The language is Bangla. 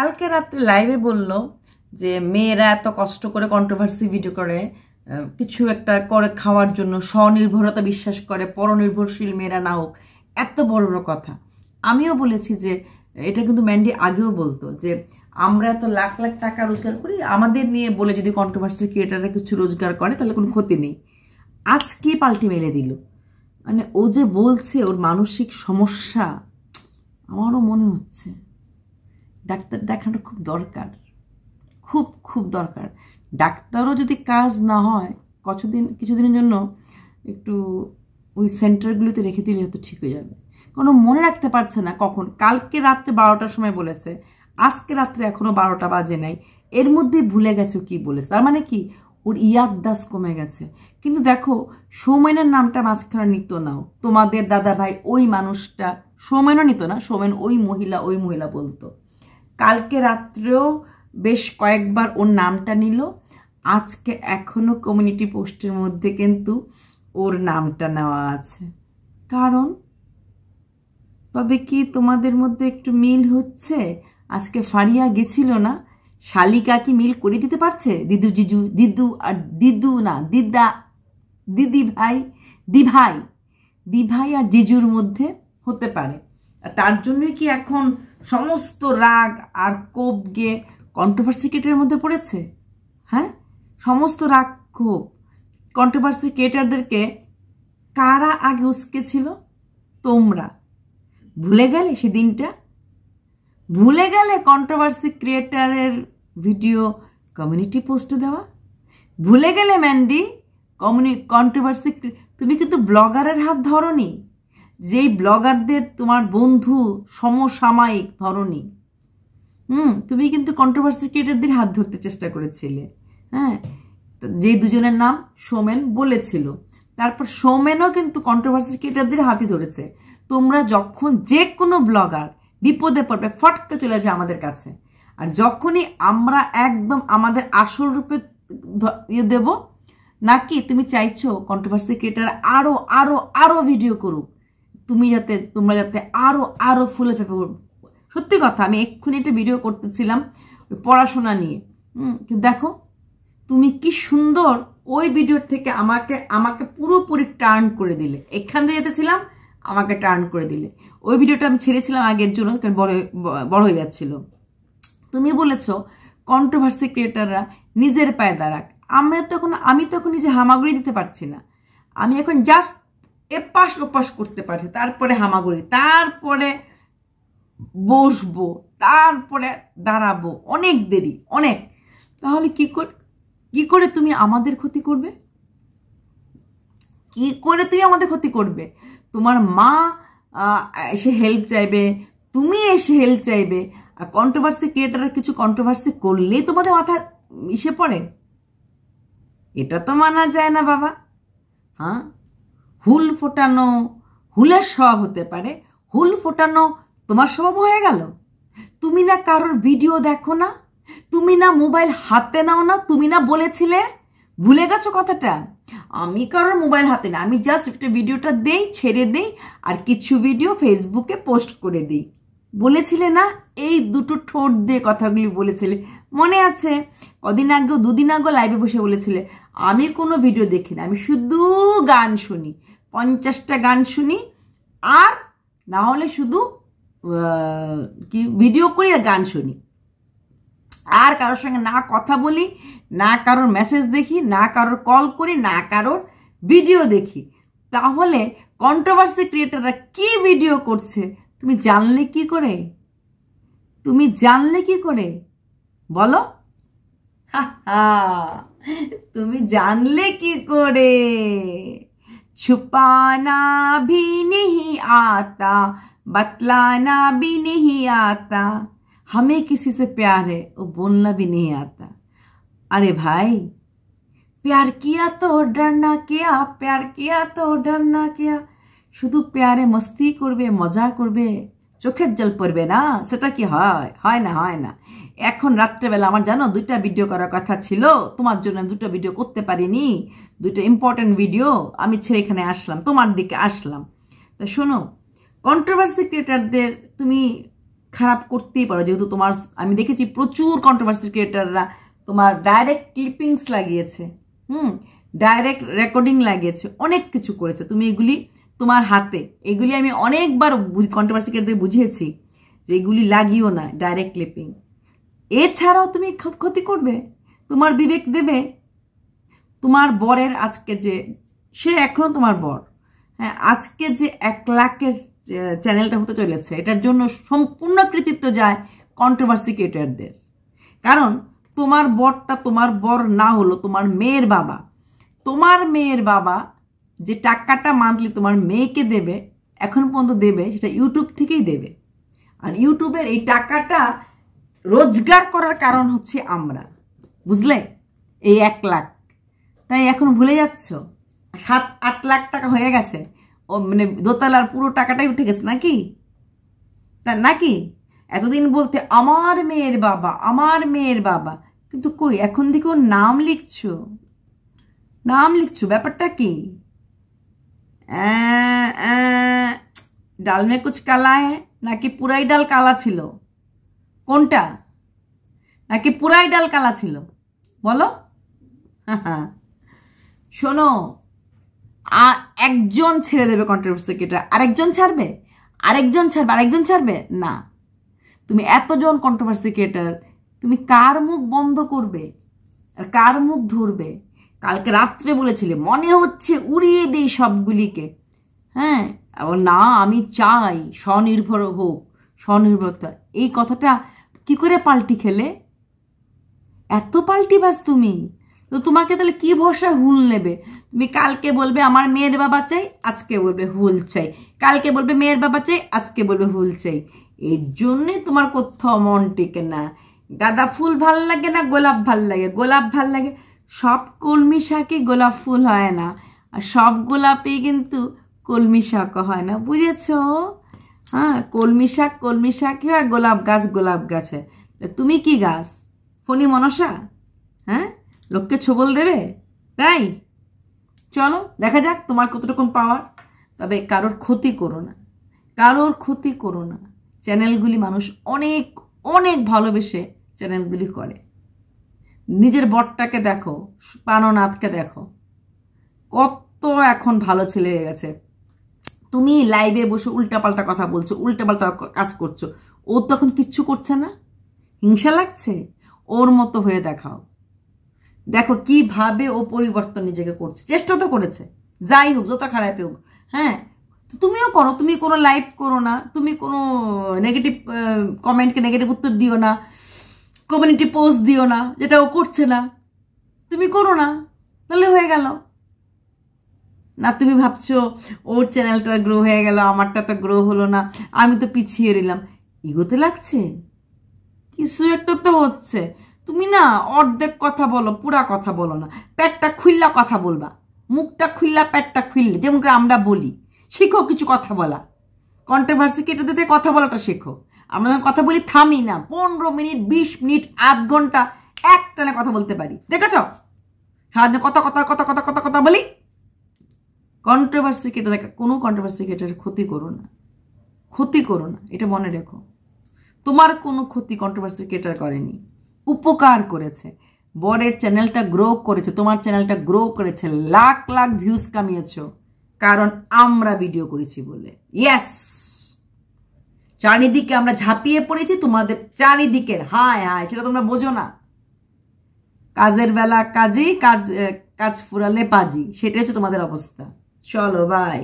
কালকে রাত্রে লাইভে বলল যে মেয়েরা এত কষ্ট করে কন্ট্রোভার্সি ভিডিও করে কিছু একটা করে খাওয়ার জন্য স্বনির্ভরতা বিশ্বাস করে পরনির্ভরশীল মেয়েরা না হোক এত বড় বড় কথা আমিও বলেছি যে এটা কিন্তু ম্যান্ডি আগেও বলতো যে আমরা এত লাখ লাখ টাকা রোজগার করি আমাদের নিয়ে বলে যদি কন্ট্রোভার্সি ক্রিয়েটাররা কিছু রোজগার করে তাহলে কোনো ক্ষতি নেই আজ কে পাল্টি মেলে দিল মানে ও যে বলছে ওর মানসিক সমস্যা আমারও মনে হচ্ছে ডাক্তার দেখানো খুব দরকার খুব খুব দরকার ডাক্তারও যদি কাজ না হয় কতদিন কিছুদিনের জন্য একটু ওই সেন্টারগুলোতে রেখে দিলে হয়তো ঠিক হয়ে যাবে কোনো মনে রাখতে পারছে না কখন কালকে রাত্রে বারোটার সময় বলেছে আজকে রাত্রে এখনও বারোটা বাজে নাই এর মধ্যে ভুলে গেছে কি বলেছে তার মানে কি ওর ইয়াদ্দাস কমে গেছে কিন্তু দেখো সৌমেনের নামটা মাঝখানে নিত নাও তোমাদের দাদা ভাই ওই মানুষটা সৌমেনও নিত না সৌমেন ওই মহিলা ওই মহিলা বলতো কালকে রাত্রেও বেশ কয়েকবার ওর নামটা নিল আজকে এখনও কমিউনিটি পোস্টের মধ্যে কিন্তু ওর নামটা নেওয়া আছে কারণ তবে কি তোমাদের মধ্যে একটু মিল হচ্ছে আজকে ফারিয়া গেছিল না শালিকা কি মিল করে দিতে পারছে দিদু জিজু দিদু আর দিদু না দিদা দিদি ভাই দিভাই দিভাই আর জিজুর মধ্যে হতে পারে তার জন্যই কি এখন সমস্ত রাগ আর কোপ গিয়ে কন্ট্রোভার্সি ক্রিয়েটারের মধ্যে পড়েছে হ্যাঁ সমস্ত রাগ ক্ষোভ কন্ট্রোভার্সি কেটারদেরকে কারা আগে উস্কেছিল তোমরা ভুলে গেলে সেদিনটা ভুলে গেলে কন্ট্রোভার্সি ক্রিয়েটারের ভিডিও কমিউনিটি পোস্টে দেওয়া ভুলে গেলে ম্যান্ডি কমিউনি কন্ট্রোভার্সি তুমি কিন্তু ব্লগারের হাত ধরো যেই ব্লগারদের তোমার বন্ধু সমসাময়িক ধরনী হুম তুমি কিন্তু কন্ট্রোভার্সি ক্রিয়েটারদের হাত ধরতে চেষ্টা করেছিলে হ্যাঁ যে দুজনের নাম সোমেন বলেছিল তারপর সোমেনও কিন্তু কন্ট্রোভার্সি ক্রিয়েটারদের হাতই ধরেছে তোমরা যখন যে কোনো ব্লগার বিপদে পড়বে ফটকে চলে আসবে আমাদের কাছে আর যখনই আমরা একদম আমাদের আসল রূপে ইয়ে দেব নাকি তুমি চাইছো কন্ট্রোভার্সি ক্রিয়েটার আরও আরও আরও ভিডিও করুক তুমি যাতে তোমরা যাতে আরও আরও ফুলে ফেপে সত্যি কথা আমি এক্ষুনি একটা ভিডিও করতেছিলাম পড়াশোনা নিয়ে হুম দেখো তুমি কি সুন্দর ওই ভিডিওর থেকে আমাকে আমাকে পুরোপুরি টার্ন করে দিলে এখান দিয়ে যেতেছিলাম আমাকে টার্ন করে দিলে ওই ভিডিওটা আমি ছেড়েছিলাম আগের জন্য বড় বড় হয়ে যাচ্ছিল তুমি বলেছ কন্ট্রোভার্সি ক্রিয়েটাররা নিজের পায়ে দাঁড়াক আমি তখন আমি তখন নিজে হামাগুড়ি দিতে পারছি না আমি এখন জাস্ট এপাশ ওপাশ করতে পারছে তারপরে হামাগুড়ি তারপরে বসবো তারপরে দাঁড়াবো অনেক দেরি অনেক তাহলে কি কর কি করে তুমি আমাদের ক্ষতি করবে কি করে তুমি আমাদের ক্ষতি করবে তোমার মা এসে হেল্প চাইবে তুমি এসে হেল্প চাইবে আর কন্ট্রোভার্সি ক্রিয়েটার কিছু কন্ট্রোভার্সি করলেই তোমাদের মাথা ইসে পড়ে এটা তো মানা যায় না বাবা হ্যাঁ হুল ফোটানো হুলের স্বভাব হতে পারে হুল ফোটানো তোমার স্বভাব হয়ে গেল তুমি না কারোর ভিডিও দেখো না তুমি না মোবাইল হাতে নাও না তুমি না বলেছিলে ভুলে গেছো কথাটা আমি কারোর মোবাইল হাতে না আমি জাস্ট একটা ভিডিওটা দেই ছেড়ে দেই আর কিছু ভিডিও ফেসবুকে পোস্ট করে দিই বলেছিলে না এই দুটো ঠোঁট দিয়ে কথাগুলি বলেছিলে মনে আছে কদিন আগেও দুদিন আগেও লাইভে বসে বলেছিলে আমি কোনো ভিডিও দেখি না আমি শুধু গান শুনি পঞ্চাশটা গান শুনি আর না হলে শুধু কি ভিডিও করি আর গান শুনি আর কারোর সঙ্গে না কথা বলি না কারোর মেসেজ দেখি না কারোর কল করি না কারোর ভিডিও দেখি তাহলে কন্ট্রোভার্সি ক্রিয়েটাররা কি ভিডিও করছে তুমি জানলে কি করে তুমি জানলে কি করে বলো তুমি জানলে কি করে छुपाना भी नहीं आता बतलाना भी नहीं आता हमें किसी से प्यार है वो बोलना भी नहीं आता अरे भाई प्यार किया तो डरना क्या प्यार किया तो डरना क्या शुद्ध प्यारे मस्ती कर मजा করবে चोखे जल पड़े ना से हाँ, हाँ ना हाँ ना এখন রাত্রেবেলা আমার জানো দুইটা ভিডিও করার কথা ছিল তোমার জন্য আমি দুটো ভিডিও করতে পারিনি দুটো ইম্পর্টেন্ট ভিডিও আমি ছেড়ে এখানে আসলাম তোমার দিকে আসলাম তা শোনো কন্ট্রোভার্সি ক্রিয়েটারদের তুমি খারাপ করতেই পারো যেহেতু তোমার আমি দেখেছি প্রচুর কন্ট্রোভার্সি ক্রিয়েটাররা তোমার ডাইরেক্ট ক্লিপিংস লাগিয়েছে হুম ডাইরেক্ট রেকর্ডিং লাগিয়েছে অনেক কিছু করেছে তুমি এগুলি তোমার হাতে এগুলি আমি অনেকবার কন্ট্রোভার্সি ক্রিয়েটারদের বুঝিয়েছি যে এগুলি লাগিও না ডাইরেক্ট ক্লিপিং এছাড়াও তুমি ক্ষতি করবে তোমার বিবেক দেবে তোমার বরের আজকে যে সে এখনও তোমার বর হ্যাঁ আজকে যে এক লাখের চ্যানেলটা হতে চলেছে এটার জন্য সম্পূর্ণ কৃতিত্ব যায় কন্ট্রোভার্সি ক্রিয়েটারদের কারণ তোমার বরটা তোমার বর না হলো তোমার মেয়ের বাবা তোমার মেয়ের বাবা যে টাকাটা মান্থলি তোমার মেয়েকে দেবে এখন পর্যন্ত দেবে সেটা ইউটিউব থেকেই দেবে আর ইউটিউবের এই টাকাটা রোজগার করার কারণ হচ্ছে আমরা বুঝলে এই এক লাখ তাই এখন ভুলে যাচ্ছ সাত আট লাখ টাকা হয়ে গেছে ও মানে দোতলার পুরো টাকাটাই উঠে গেছে নাকি তা নাকি এতদিন বলতে আমার মেয়ের বাবা আমার মেয়ের বাবা কিন্তু কই এখন দিকে নাম লিখছ নাম লিখছ ব্যাপারটা কি ডালমে মে কুচ কালায় নাকি পুরাই ডাল কালা ছিল কোনটা নাকি পুরাই ডাল কালা ছিল বলো শোনো একজন ছেড়ে দেবে কন্ট্রোভার্সি ক্রিয়েটার আরেকজন ছাড়বে আরেকজন ছাড়বে আরেকজন ছাড়বে না তুমি এতজন কন্ট্রোভার্সি ক্রিয়েটার তুমি কার মুখ বন্ধ করবে আর কার মুখ ধরবে কালকে রাত্রে বলেছিলে মনে হচ্ছে উড়িয়ে দিই সবগুলিকে হ্যাঁ না আমি চাই স্বনির্ভর হোক স্বনির্ভরতা এই কথাটা কি করে পাল্টি খেলে এত পাল্টি বাস তুমি তো তোমাকে তাহলে কি ভরসা হুল নেবে তুমি কালকে বলবে আমার মেয়ের বাবা চাই আজকে বলবে হুল চাই কালকে বলবে মেয়ের বাবা চাই আজকে বলবে হুল চাই এর জন্যে তোমার কোথাও মন টেকে না গাঁদা ফুল ভাল লাগে না গোলাপ ভাল লাগে গোলাপ ভাল লাগে সব কলমি শাকে গোলাপ ফুল হয় না আর সব গোলাপে কিন্তু কলমি শাকও হয় না বুঝেছো হ্যাঁ কলমি শাক কলমি শাক কি হয় গোলাপ গাছ গোলাপ গাছে তুমি কি গাছ ফণি মনসা হ্যাঁ লোককে ছবল দেবে তাই চলো দেখা যাক তোমার কতটুকুন পাওয়ার তবে কারোর ক্ষতি করো না কারোর ক্ষতি করো না চ্যানেলগুলি মানুষ অনেক অনেক ভালোবেসে চ্যানেলগুলি করে নিজের বটটাকে দেখো পাননাথকে দেখো কত এখন ভালো ছেলে হয়ে গেছে তুমি লাইভে বসে উল্টাপাল্টা কথা বলছো উল্টাপাল্টা কাজ করছো ও তখন কিচ্ছু করছে না হিংসা লাগছে ওর মতো হয়ে দেখাও দেখো কিভাবে ও পরিবর্তন নিজেকে করছে চেষ্টা তো করেছে যাই হোক যত খারাপই হোক হ্যাঁ তুমিও করো তুমি কোনো লাইভ করো না তুমি কোনো নেগেটিভ কমেন্টকে নেগেটিভ উত্তর দিও না কমিউনিটি পোস্ট দিও না যেটা ও করছে না তুমি করো না তাহলে হয়ে গেল না তুমি ভাবছো ওর চ্যানেলটা গ্রো হয়ে গেল আমারটা তো গ্রো হলো না আমি তো পিছিয়ে রইলাম ইগোতে লাগছে কিছু একটা তো হচ্ছে তুমি না অর্ধেক কথা বলো পুরা কথা বলো না পেটটা খুললা কথা বলবা মুখটা খুললা পেটটা খুললে যেমন করে আমরা বলি শেখো কিছু কথা বলা কন্ট্রোভার্সি কেটে দিতে কথা বলাটা শেখো আমরা যখন কথা বলি থামি না পনেরো মিনিট বিশ মিনিট আধ ঘন্টা একটানে কথা বলতে পারি দেখেছ সারাদিন কথা কথা কথা কথা কথা কথা বলি কন্ট্রোভার্সি কেটে দেখা কোনো কন্ট্রোভার্সি কেটে ক্ষতি করো না ক্ষতি করো না এটা মনে রেখো তোমার কোনো ক্ষতি কন্ট্রোভার্সি কেটার করেনি উপকার করেছে বরের চ্যানেলটা গ্রো করেছে তোমার চ্যানেলটা গ্রো করেছে লাখ লাখ ভিউজ কামিয়েছ কারণ আমরা ভিডিও করেছি বলে ইয়াস চারিদিকে আমরা ঝাঁপিয়ে পড়েছি তোমাদের চারিদিকের হায় হায় সেটা তোমরা বোঝো না কাজের বেলা কাজেই কাজ কাজ ফুরালে পাজি সেটাই হচ্ছে তোমাদের অবস্থা চলো বাই